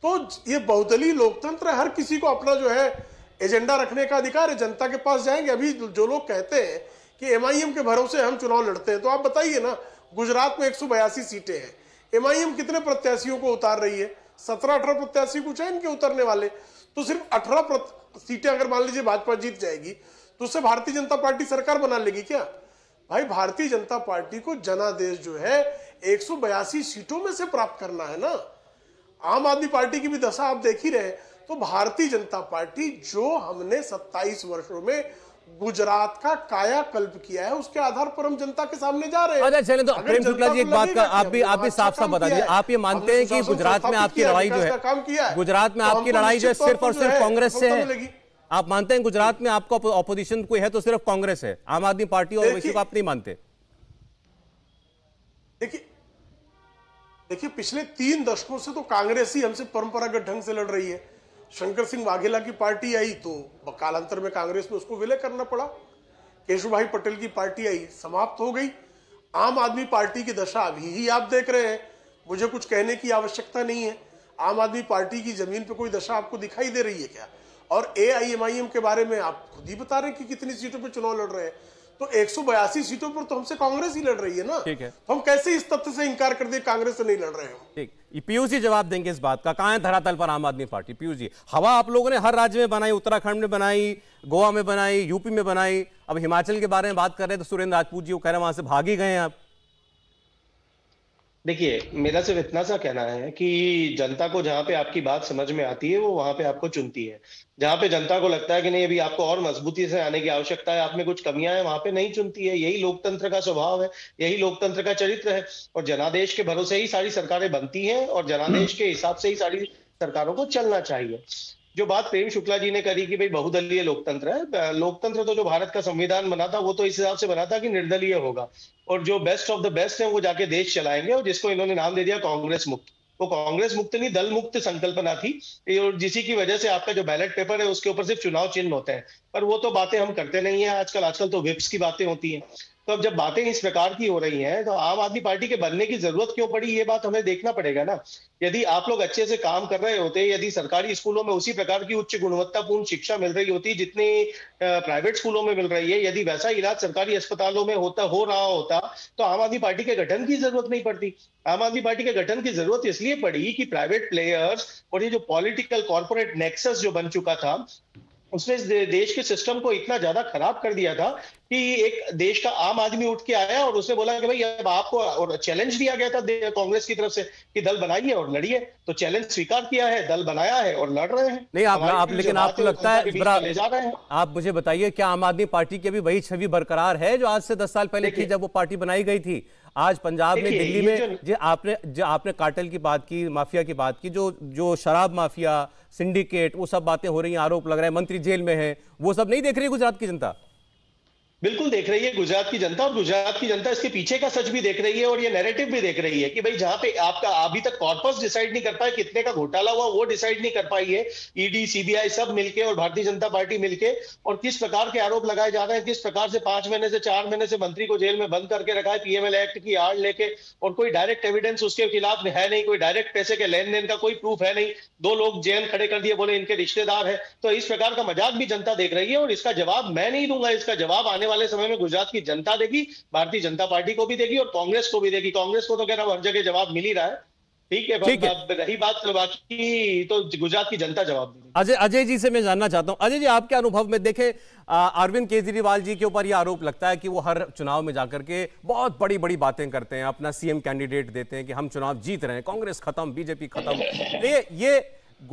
तो ये बहुदलीय लोकतंत्र हर किसी को अपना जो है एजेंडा रखने का अधिकार है जनता के पास जाएंगे अभी जो लोग कहते हैं कि एमआईएम के भरोसे हम चुनाव लड़ते हैं तो आप बताइए ना गुजरात में एक सीटें हैं एमआईएम कितने प्रत्याशियों को उतार रही है सत्रह अठारह प्रत्याशी कुछ है इनके उतरने वाले तो सिर्फ अठारह सीटें अगर मान लीजिए भाजपा जीत जाएगी तो उससे भारतीय जनता पार्टी सरकार बना लेगी क्या भाई भारतीय जनता पार्टी को जनादेश जो है एक सीटों में से प्राप्त करना है ना आम आदमी पार्टी की भी दशा आप देख ही रहे तो भारतीय जनता पार्टी जो हमने 27 वर्षों में गुजरात का कायाकल्प किया है उसके आधार पर हम जनता के सामने जा रहे हैं अच्छा चले तो प्रेम शुक्ला जी एक बात का आप भी आप भी अच्छा साफ साफ बता दिए आप ये मानते हैं कि गुजरात में आपकी तो लड़ाई जो है काम किया गुजरात में आपकी लड़ाई जो है सिर्फ और सिर्फ कांग्रेस से तो है आप मानते हैं गुजरात में आपका ऑपोजिशन कोई है तो सिर्फ कांग्रेस है आम आदमी पार्टी और वैसे आप नहीं मानते देखिए देखिए पिछले तीन दशकों से तो कांग्रेस ही हमसे परंपरागत ढंग से लड़ रही है शंकर सिंह वाघेला की पार्टी आई तो कालांतर में कांग्रेस में उसको विलय करना पड़ा केशव भाई पटेल की पार्टी आई समाप्त हो गई आम आदमी पार्टी की दशा अभी ही आप देख रहे हैं मुझे कुछ कहने की आवश्यकता नहीं है आम आदमी पार्टी की जमीन पर कोई दशा आपको दिखाई दे रही है क्या और ए आई एम आई एम के बारे में आप खुद ही बता रहे हैं कि कितनी सीटों पर चुनाव लड़ रहे हैं तो एक सीटों पर तो हमसे कांग्रेस ही लड़ रही है ना ठीक है तो हम कैसे इस तथ्य से इंकार कर दिए कांग्रेस से नहीं लड़ रहे हम ठीक पीयूष जी जवाब देंगे इस बात का कहा है धरातल पर आम आदमी पार्टी पीयूष जी हवा आप लोगों ने हर राज्य में बनाई उत्तराखंड में बनाई गोवा में बनाई यूपी में बनाई अब हिमाचल के बारे में बात कर रहे हैं तो सुरेंद्र राजपूत जी वो कह रहे हैं वहां से भाग ही गए आप देखिए मेरा सिर्फ इतना सा कहना है कि जनता को जहाँ पे आपकी बात समझ में आती है वो वहां पे आपको चुनती है जहाँ पे जनता को लगता है कि नहीं अभी आपको और मजबूती से आने की आवश्यकता है आप में कुछ कमियां हैं वहां पे नहीं चुनती है यही लोकतंत्र का स्वभाव है यही लोकतंत्र का चरित्र है और जनादेश के भरोसे ही सारी सरकारें बनती हैं और जनादेश हम्म। के हिसाब से ही सारी सरकारों को चलना चाहिए जो बात प्रेम शुक्ला जी ने करी कि भाई बहुदलीय लोकतंत्र है लोकतंत्र तो जो भारत का संविधान बना था वो तो इस हिसाब से बना था कि निर्दलीय होगा और जो बेस्ट ऑफ द बेस्ट है वो जाके देश चलाएंगे और जिसको इन्होंने नाम दे दिया कांग्रेस मुक्त वो कांग्रेस मुक्त नहीं दल मुक्त संकल्पना थी और जिसी की वजह से आपका जो बैलेट पेपर है उसके ऊपर सिर्फ चुनाव चिन्ह होते हैं पर वो तो बातें हम करते नहीं है आजकल आजकल तो विप्स की बातें होती हैं तो अब जब बातें इस प्रकार की हो रही हैं तो आम आदमी पार्टी के बनने की जरूरत क्यों पड़ी ये बात हमें देखना पड़ेगा ना यदि आप लोग अच्छे से काम कर रहे होते यदि सरकारी स्कूलों में उसी प्रकार की उच्च गुणवत्तापूर्ण शिक्षा मिल रही होती जितनी प्राइवेट स्कूलों में मिल रही है यदि वैसा इलाज सरकारी अस्पतालों में होता हो रहा होता तो आम आदमी पार्टी के गठन की जरूरत नहीं पड़ती आम आदमी पार्टी के गठन की जरूरत इसलिए पड़ी कि प्राइवेट प्लेयर्स और ये जो पॉलिटिकल कॉर्पोरेट नेक्सस जो बन चुका था उसने देश के सिस्टम को इतना ज्यादा खराब कर दिया था कि एक देश का आम आदमी उठ के आया और उसने बोला कि भाई अब आपको और चैलेंज दिया गया था कांग्रेस की तरफ से कि दल बनाइए और लड़िए तो चैलेंज स्वीकार किया है दल बनाया है और लड़ रहे हैं नहीं आप, आप लेकिन आपको लगता है ले जा रहे हैं आप मुझे बताइए क्या आम आदमी पार्टी की अभी वही छवि बरकरार है जो आज से दस साल पहले थी जब वो पार्टी बनाई गई थी आज पंजाब में दिल्ली में जो आपने जो आपने कार्टल की बात की माफिया की बात की जो जो शराब माफिया सिंडिकेट वो सब बातें हो रही हैं आरोप लग रहे हैं मंत्री जेल में है वो सब नहीं देख रही गुजरात की जनता बिल्कुल देख रही है गुजरात की जनता और गुजरात की जनता इसके पीछे का सच भी देख रही है और ये नैरेटिव भी देख रही है कि भाई जहां पे आपका अभी तक कॉर्पस डिसाइड नहीं कर पाया कितने का घोटाला हुआ वो डिसाइड नहीं कर पाई है ईडी e सीबीआई सब मिलके और भारतीय जनता पार्टी मिलके और किस प्रकार के आरोप लगाए जा रहे हैं किस प्रकार से पांच महीने से चार महीने से मंत्री को जेल में बंद करके रखा है पीएमएल एक्ट की आड़ लेके और कोई डायरेक्ट एविडेंस उसके खिलाफ है नहीं कोई डायरेक्ट पैसे के लेन देन का कोई प्रूफ है नहीं दो लोग जेल खड़े कर दिए बोले इनके रिश्तेदार है तो इस प्रकार का मजाक भी जनता देख रही है और इसका जवाब मैं नहीं दूंगा इसका जवाब आने आने वाले समय में गुजरात की जनता देगी भारतीय जनता पार्टी को भी देगी और कांग्रेस को भी देगी कांग्रेस को तो कहना हर जगह जवाब मिल ही रहा है ठीक है, ठीक है। रही बात तो बाकी तो गुजरात की जनता जवाब अजय अजय जी से मैं जानना चाहता हूं अजय जी आपके अनुभव में देखें अरविंद केजरीवाल जी के ऊपर यह आरोप लगता है कि वो हर चुनाव में जाकर के बहुत बड़ी बड़ी बातें करते हैं अपना सीएम कैंडिडेट देते हैं कि हम चुनाव जीत रहे हैं कांग्रेस खत्म बीजेपी खत्म ये ये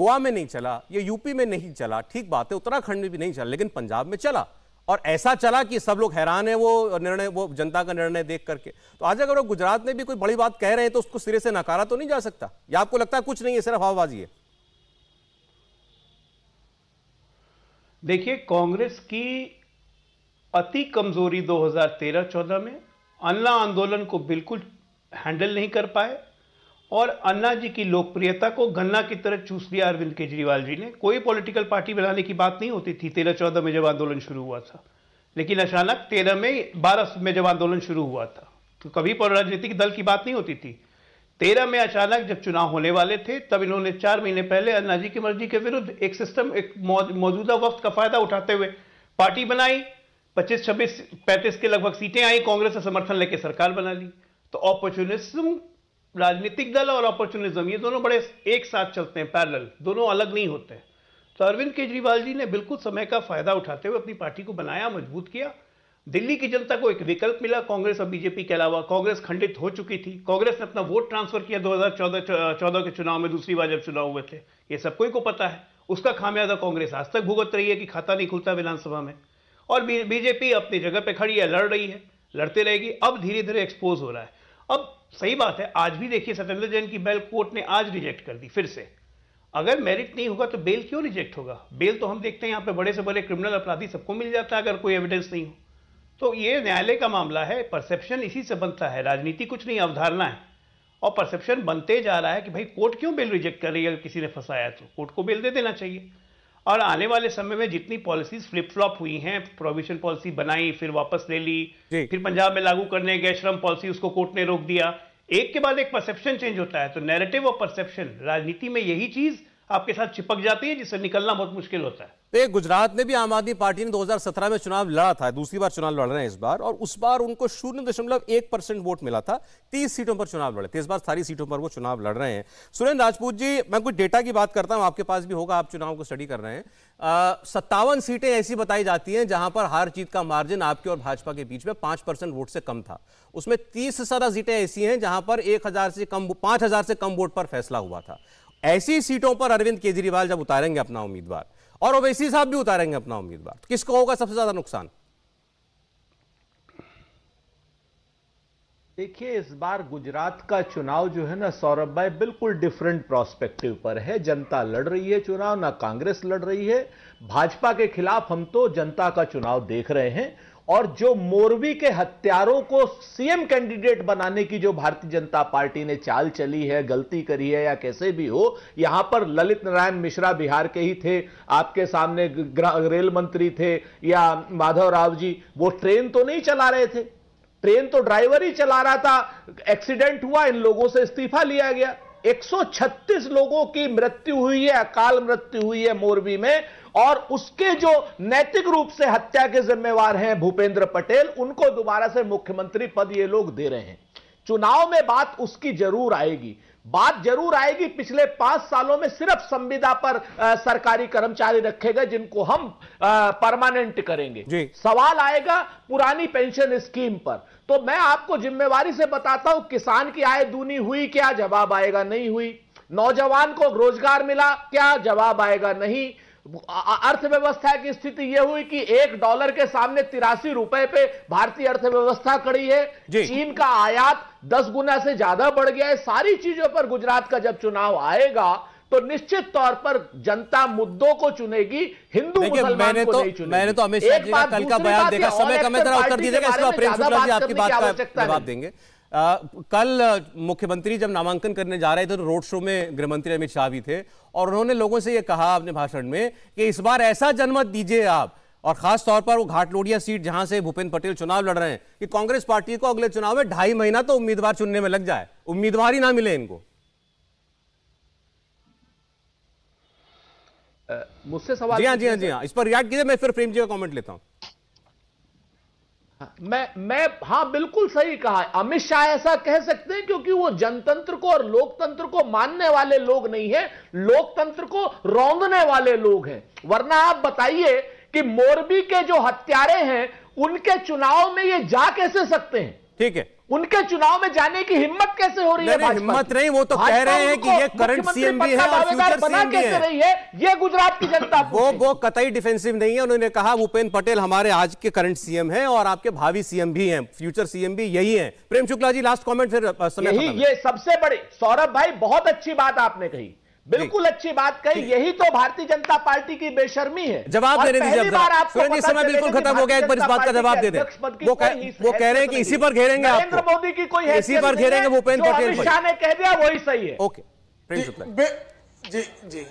गोवा में नहीं चला ये यूपी में नहीं चला ठीक बात है उत्तराखंड में भी नहीं चला लेकिन पंजाब में चला और ऐसा चला कि सब लोग हैरान है वो निर्णय वो जनता का निर्णय देख करके तो आज अगर वो गुजरात में भी कोई बड़ी बात कह रहे हैं तो उसको सिरे से नकारा तो नहीं जा सकता या आपको लगता है कुछ नहीं है सिर्फ हवाबाजी है देखिए कांग्रेस की अति कमजोरी 2013-14 में अन्ना आंदोलन को बिल्कुल हैंडल नहीं कर पाए और अन्ना जी की लोकप्रियता को गन्ना की तरह चूस लिया अरविंद केजरीवाल जी ने कोई पॉलिटिकल पार्टी बनाने की बात नहीं होती थी तेरह चौदह में जब आंदोलन शुरू हुआ था लेकिन अचानक तेरह में बारह में जब आंदोलन शुरू हुआ था तो कभी राजनीतिक दल की बात नहीं होती थी तेरह में अचानक जब चुनाव होने वाले थे तब इन्होंने चार महीने पहले अन्ना जी की मर्जी के विरुद्ध एक सिस्टम एक मौजूदा वक्त का फायदा उठाते हुए पार्टी बनाई पच्चीस छब्बीस पैंतीस के लगभग सीटें आई कांग्रेस से समर्थन लेकर सरकार बना ली तो अपॉर्चुनिज्म राजनीतिक दल और अपॉर्चुनिज्म ये दोनों बड़े एक साथ चलते हैं पैरल दोनों अलग नहीं होते तो अरविंद केजरीवाल जी ने बिल्कुल समय का फायदा उठाते हुए अपनी पार्टी को बनाया मजबूत किया दिल्ली की जनता को एक विकल्प मिला कांग्रेस और बीजेपी के अलावा कांग्रेस खंडित हो चुकी थी कांग्रेस ने अपना वोट ट्रांसफर किया 2014 चौदह के चुनाव में दूसरी बार जब चुनाव हुए थे ये सबको को पता है उसका खामियाजा कांग्रेस आज तक भुगत रही है कि खाता नहीं खुलता विधानसभा में और बीजेपी अपनी जगह पर खड़ी है लड़ रही है लड़ते रहेगी अब धीरे धीरे एक्सपोज हो रहा है अब सही बात है आज भी देखिए सत्येंद्र जैन की बेल कोर्ट ने आज रिजेक्ट कर दी फिर से अगर मेरिट नहीं होगा तो बेल क्यों रिजेक्ट होगा बेल तो हम देखते हैं यहाँ पे बड़े से बड़े क्रिमिनल अपराधी सबको मिल जाता है अगर कोई एविडेंस नहीं हो तो ये न्यायालय का मामला है परसेप्शन इसी से बनता है राजनीति कुछ नहीं अवधारणा है और परसेप्शन बनते जा रहा है कि भाई कोर्ट क्यों बेल रिजेक्ट कर रही है अगर किसी ने फंसाया तो कोर्ट को बेल दे देना चाहिए और आने वाले समय में जितनी पॉलिसीज फ्लिप फ्लॉप हुई हैं प्रोविजन पॉलिसी बनाई फिर वापस ले ली फिर पंजाब में लागू करने गए श्रम पॉलिसी उसको कोर्ट ने रोक दिया एक के बाद एक परसेप्शन चेंज होता है तो नैरेटिव और परसेप्शन राजनीति में यही चीज आपके साथ चिपक जाती है जिससे निकलना बहुत मुश्किल होता है देखिए तो गुजरात में भी आम आदमी पार्टी ने 2017 में चुनाव लड़ा था दूसरी बार चुनाव लड़ रहे हैं इस बार और उस बार उनको शून्य दशमलव एक परसेंट वोट मिला था तीस सीटों पर चुनाव लड़े थे इस बार सारी सीटों पर वो चुनाव लड़ रहे हैं सुरेंद्र राजपूत जी मैं कुछ डेटा की बात करता हूं आपके पास भी होगा आप चुनाव को स्टडी कर रहे हैं सत्तावन सीटें ऐसी बताई जाती हैं जहां पर हार जीत का मार्जिन आपके और भाजपा के बीच में पांच वोट से कम था उसमें तीस से ज्यादा सीटें ऐसी हैं जहां पर एक से कम पांच से कम वोट पर फैसला हुआ था ऐसी सीटों पर अरविंद केजरीवाल जब उतारेंगे अपना उम्मीदवार और ओवैसी साहब भी उतारेंगे अपना उम्मीदवार तो किसको होगा सबसे ज्यादा नुकसान देखिए इस बार गुजरात का चुनाव जो है ना सौरभ भाई बिल्कुल डिफरेंट प्रोस्पेक्टिव पर है जनता लड़ रही है चुनाव ना कांग्रेस लड़ रही है भाजपा के खिलाफ हम तो जनता का चुनाव देख रहे हैं और जो मोरवी के हत्यारों को सीएम कैंडिडेट बनाने की जो भारतीय जनता पार्टी ने चाल चली है गलती करी है या कैसे भी हो यहां पर ललित नारायण मिश्रा बिहार के ही थे आपके सामने रेल मंत्री थे या माधव राव जी वो ट्रेन तो नहीं चला रहे थे ट्रेन तो ड्राइवर ही चला रहा था एक्सीडेंट हुआ इन लोगों से इस्तीफा लिया गया 136 लोगों की मृत्यु हुई है अकाल मृत्यु हुई है मोरबी में और उसके जो नैतिक रूप से हत्या के जिम्मेवार हैं भूपेंद्र पटेल उनको दोबारा से मुख्यमंत्री पद ये लोग दे रहे हैं चुनाव में बात उसकी जरूर आएगी बात जरूर आएगी पिछले पांच सालों में सिर्फ संविदा पर आ, सरकारी कर्मचारी रखे गए जिनको हम परमानेंट करेंगे सवाल आएगा पुरानी पेंशन स्कीम पर तो मैं आपको जिम्मेवारी से बताता हूं किसान की आय दूनी हुई क्या जवाब आएगा नहीं हुई नौजवान को रोजगार मिला क्या जवाब आएगा नहीं अर्थव्यवस्था की स्थिति यह हुई कि एक डॉलर के सामने तिरासी रुपए पे भारतीय अर्थव्यवस्था खड़ी है चीन का आयात दस गुना से ज्यादा बढ़ गया है सारी चीजों पर गुजरात का जब चुनाव आएगा तो निश्चित तौर पर जनता मुद्दों को चुनेगी हिंदू मुसलमान को तो, नहीं चुनेगी मैंने तो अमित शाह जी का कल का बयान देखा समय कम उत्तर दीजिएगा प्रेम शुक्ला जी आपकी बात का जवाब देंगे आ, कल मुख्यमंत्री जब नामांकन करने जा रहे थे तो रोड शो में गृहमंत्री अमित शाह भी थे और उन्होंने लोगों से ये कहा अपने भाषण में कि इस बार ऐसा जनमत दीजिए आप और खास तौर पर वो घाटलोडिया सीट जहां से भूपेंद्र पटेल चुनाव लड़ रहे हैं कि कांग्रेस पार्टी को अगले चुनाव में ढाई महीना तो उम्मीदवार चुनने में लग जाए उम्मीदवार ही ना मिले इनको मुझसे सवाल जी हाँ जी हाँ जी हाँ इस पर रिएक्ट कीजिए मैं फिर प्रेम जी का कमेंट लेता हूं हाँ। मैं मैं हां बिल्कुल सही कहा अमित शाह ऐसा कह सकते हैं क्योंकि वो जनतंत्र को और लोकतंत्र को मानने वाले लोग नहीं है लोकतंत्र को रोंगने वाले लोग हैं वरना आप बताइए कि मोरबी के जो हत्यारे हैं उनके चुनाव में ये जा कैसे सकते हैं ठीक है उनके चुनाव में जाने की हिम्मत कैसे हो रही है हिम्मत नहीं वो तो कह रहे हैं कि ये करंट सीएम भी है और फ्यूचर सीएम भी है ये गुजरात की जनता वो वो कतई डिफेंसिव नहीं है उन्होंने कहा भूपेन्द्र पटेल हमारे आज के करंट सीएम हैं और आपके भावी सीएम भी हैं फ्यूचर सीएम भी यही है प्रेम शुक्ला जी लास्ट कॉमेंट फिर समय ये सबसे बड़े सौरभ भाई बहुत अच्छी बात आपने कही बिल्कुल अच्छी बात कही यही तो भारतीय जनता पार्टी की बेशर्मी है जवाब देने दीजिए समय बिल्कुल खत्म हो गया एक बार इस बात का जवाब दे दे वो कह वो कह रहे हैं कि इसी पर घेरेंगे नरेंद्र मोदी की कोई इसी पर घेरेंगे भूपेंद्र पटेल शाह ने कह दिया वही सही है ओके जी जी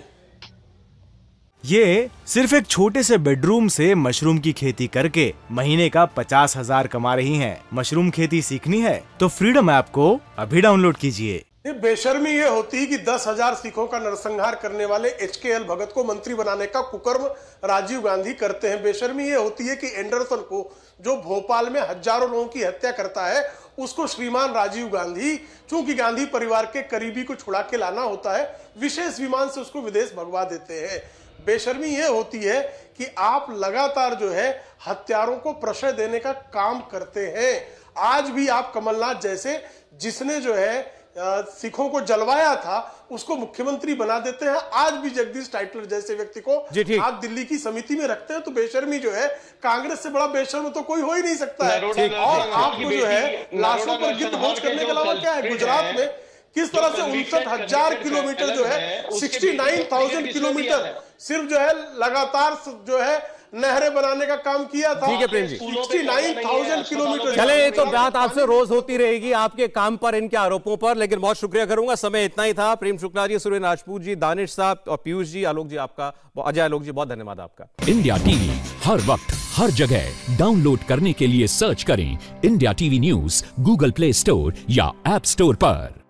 ये सिर्फ एक छोटे से बेडरूम से मशरूम की खेती करके महीने का पचास हजार कमा रही हैं। मशरूम खेती सीखनी है तो फ्रीडम ऐप को अभी डाउनलोड कीजिए ये बेशर्मी ये होती कि दस हजार सिखों का नरसंहार करने वाले एच के एल भगत को मंत्री बनाने का कुकर्म राजीव गांधी करते हैं बेशर्मी ये होती है कि एंडरसन को जो भोपाल में हजारों लोगों की हत्या करता है उसको श्रीमान राजीव गांधी चूंकि गांधी परिवार के करीबी को छुड़ा के लाना होता है विशेष विमान से उसको विदेश भगवा देते हैं बेशर्मी ये होती है कि आप लगातार जो है हत्यारों को प्रशय देने का काम करते हैं आज भी आप कमलनाथ जैसे जिसने जो है सिखों को जलवाया था उसको मुख्यमंत्री बना देते हैं आज भी जगदीश टाइटलर जैसे व्यक्ति को आप दिल्ली की समिति में रखते हैं तो बेशर्मी जो है कांग्रेस से बड़ा बेशर्म तो कोई हो ही नहीं सकता है और आपको जो है लाशों पर गिद्ध भोज करने के अलावा क्या है गुजरात में किस तरह से उनसठ हजार किलोमीटर जो है सिक्सटी नाइन थाउजेंड किलोमीटर सिर्फ जो है लगातार जो है नहरें बनाने का काम किया था ठीक है Prem ji sixty nine thousand kilometre चले ये तो बात आपसे रोज होती रहेगी आपके काम पर इनके आरोपों पर लेकिन बहुत शुक्रिया करूंगा समय इतना ही था प्रेम शुक्ला जी सुरेंद्र राजपूत जी दानिश साहब और पीयूष जी आलोक जी आपका अजय आलोक जी बहुत धन्यवाद आपका इंडिया टीवी हर वक्त हर जगह डाउनलोड करने के लिए सर्च करें India TV news Google Play Store या एप स्टोर पर